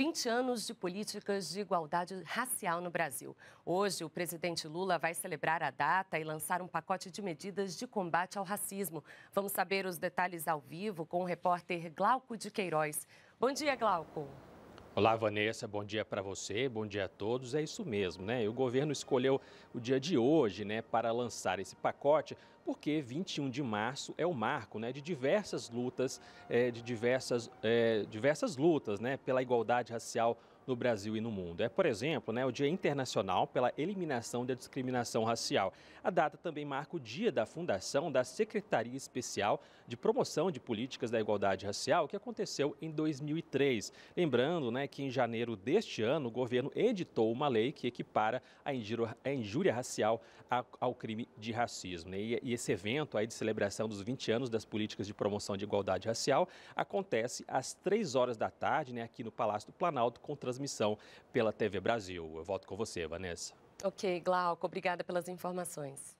20 anos de políticas de igualdade racial no Brasil. Hoje, o presidente Lula vai celebrar a data e lançar um pacote de medidas de combate ao racismo. Vamos saber os detalhes ao vivo com o repórter Glauco de Queiroz. Bom dia, Glauco. Olá, Vanessa, bom dia para você, bom dia a todos. É isso mesmo, né? O governo escolheu o dia de hoje, né, para lançar esse pacote, porque 21 de março é o marco, né, de diversas lutas, é, de diversas, é, diversas lutas, né, pela igualdade racial no Brasil e no mundo. É, por exemplo, né, o Dia Internacional pela Eliminação da Discriminação Racial. A data também marca o dia da fundação da Secretaria Especial de Promoção de Políticas da Igualdade Racial, que aconteceu em 2003. Lembrando né, que em janeiro deste ano, o governo editou uma lei que equipara a injúria, racial ao crime de racismo. Né? E esse evento aí de celebração dos 20 anos das políticas de promoção de igualdade racial acontece às 3 horas da tarde, né, aqui no Palácio do Planalto, com transmissão pela TV Brasil. Eu volto com você, Vanessa. Ok, Glauco, obrigada pelas informações.